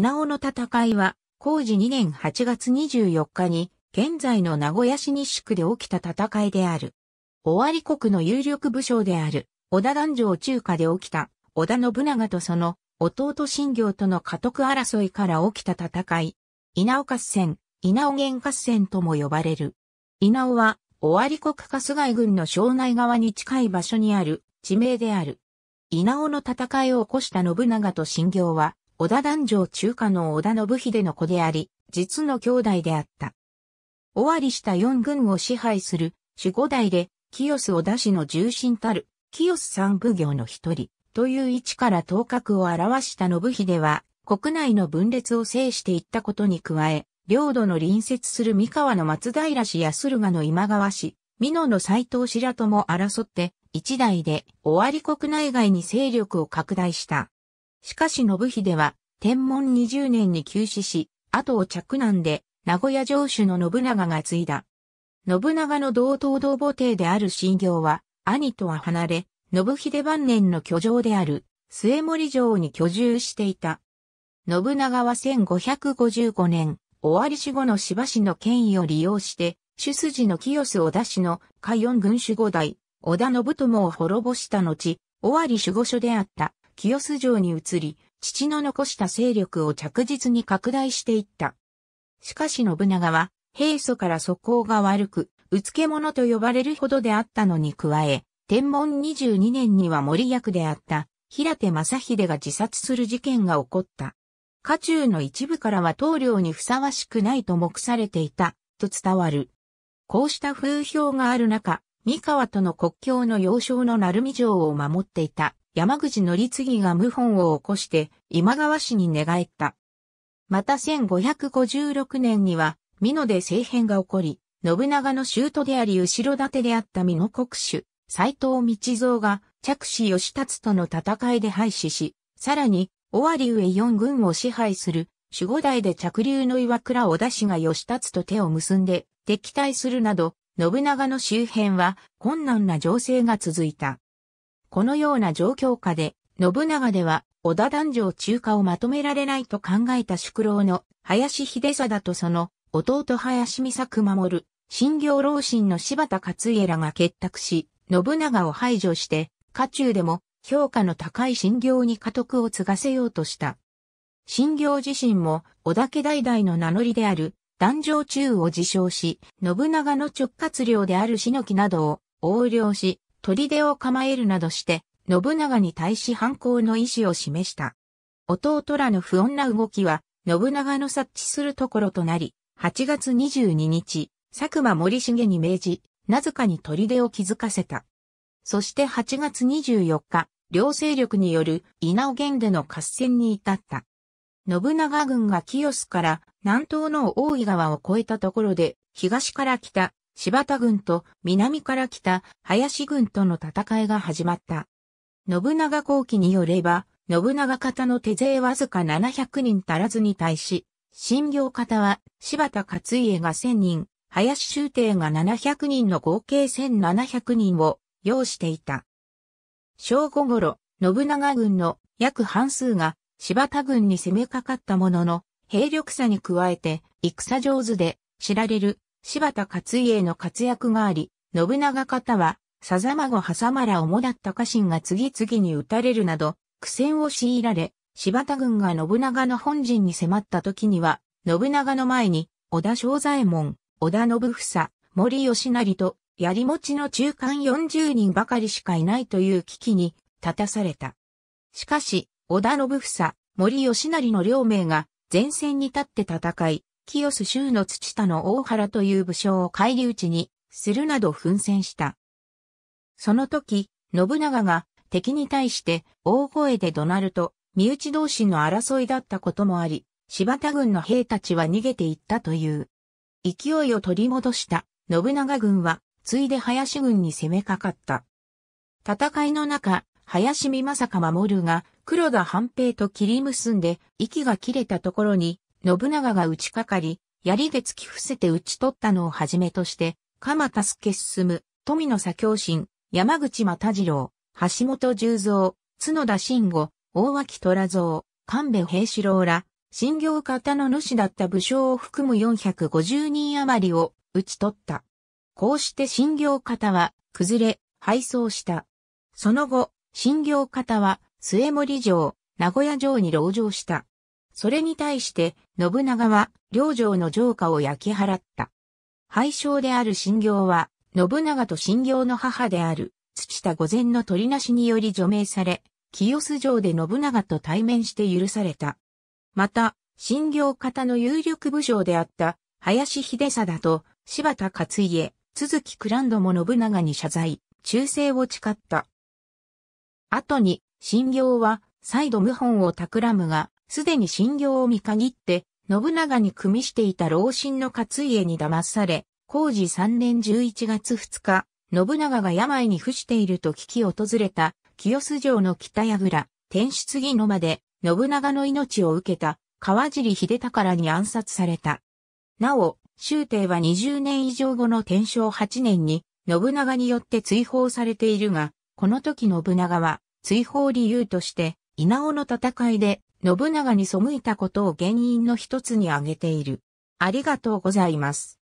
稲尾の戦いは、工事2年8月24日に、現在の名古屋市西区で起きた戦いである。尾張国の有力武将である、織田男女中華で起きた、織田信長とその、弟信行との家督争いから起きた戦い。稲尾合戦、稲尾源合戦とも呼ばれる。稲尾は、尾張国春日井郡の庄内側に近い場所にある地名である。稲尾の戦いを起こした信長と信行は、織田壇上中華の織田信秀の子であり、実の兄弟であった。尾張した四軍を支配する守護代で、清須織田氏の重臣たる、清須三奉行の一人、という位置から頭角を表した信秀は、国内の分裂を制していったことに加え、領土の隣接する三河の松平氏や駿河の今川氏、美濃の斎藤氏らとも争って、一代で尾張国内外に勢力を拡大した。しかし信秀は、天文20年に急死し、後を着難で、名古屋城主の信長が継いだ。信長の同等同母帝である信行は、兄とは離れ、信秀晩年の居城である、末森城に居住していた。信長は1555年、終わり死後の芝氏の権威を利用して、主筋の清須織田氏の下四軍守護代、織田信友を滅ぼした後、尾張守護所であった清洲城に移り、父の残した勢力を着実に拡大していった。しかし信長は、平素から素行が悪く、うつけ者と呼ばれるほどであったのに加え、天文22年には森役であった、平手正秀が自殺する事件が起こった。家中の一部からは棟梁にふさわしくないと目されていた、と伝わる。こうした風評がある中、三河との国境の要衝の鳴海城を守っていた山口則次が謀反を起こして今川氏に寝返った。また1556年には、美濃で政変が起こり、信長の舅であり後ろ盾であった美濃国主、斎藤道三が着死義達との戦いで廃止し、さらに、尾張上四軍を支配する守護代で着流の岩倉小田氏が義達と手を結んで敵対するなど、信長の周辺は困難な情勢が続いた。このような状況下で、信長では、織田壇上中華をまとめられないと考えた宿老の林秀貞とその弟林美作守、新行老臣の柴田勝家らが結託し、信長を排除して、家中でも評価の高い新行に家督を継がせようとした。新行自身も織田家代々の名乗りである壇上中を自称し、信長の直轄領である死の木などを横領し、砦を構えるなどして、信長に対し反抗の意思を示した。弟らの不穏な動きは、信長の察知するところとなり、8月22日、佐久間森重に命じ、なぜかに砦を築かせた。そして8月24日、両勢力による稲尾源での合戦に至った。信長軍が清須から南東の大井川を越えたところで、東から来た柴田軍と南から来た林軍との戦いが始まった。信長後期によれば、信長方の手勢わずか700人足らずに対し、新行方は柴田勝家が1000人、林修帝が700人の合計1700人を要していた。正午頃、信長軍の約半数が柴田軍に攻めかかったものの、兵力差に加えて、戦上手で知られる柴田勝家の活躍があり、信長方は、さざまごはさまら主だった家臣が次々に撃たれるなど、苦戦を強いられ、柴田軍が信長の本陣に迫った時には、信長の前に、織田正左衛門、織田信房、森義成と、槍持ちの中間40人ばかりしかいないという危機に立たされた。しかし、織田信房、森義成の両名が前線に立って戦い、清洲州の土田の大原という武将を返り討ちにするなど奮戦した。その時、信長が敵に対して大声で怒鳴ると、身内同士の争いだったこともあり、柴田軍の兵たちは逃げていったという。勢いを取り戻した信長軍は、ついで林軍に攻めかかった。戦いの中、林見正か守るが、黒田半平と切り結んで、息が切れたところに、信長が打ちかかり、槍で突き伏せて打ち取ったのをはじめとして、鎌田助進、富野左京神、山口又次郎、橋本十三、角田慎吾、大脇虎蔵、神戸平四郎ら、新行方の主だった武将を含む450人余りを打ち取った。こうして新行方は崩れ、敗走した。その後、新行方は末森城、名古屋城に籠城した。それに対して信長は、領城の城下を焼き払った。廃将である信行は、信長と信行の母である、土田御前の取りなしにより除名され、清洲城で信長と対面して許された。また、信行方の有力武将であった、林秀貞と柴田勝家、鈴木クランドも信長に謝罪、忠誠を誓った。後に、信行は、再度謀反を企むが、すでに信仰を見限って、信長に組みしていた老身の勝家に騙され、工事3年11月2日、信長が病に伏していると聞き訪れた、清洲城の北櫓、天出次野まで、信長の命を受けた、川尻秀宝に暗殺された。なお、周帝は20年以上後の天正8年に、信長によって追放されているが、この時信長は、追放理由として、稲尾の戦いで、信長に背いたことを原因の一つに挙げている。ありがとうございます。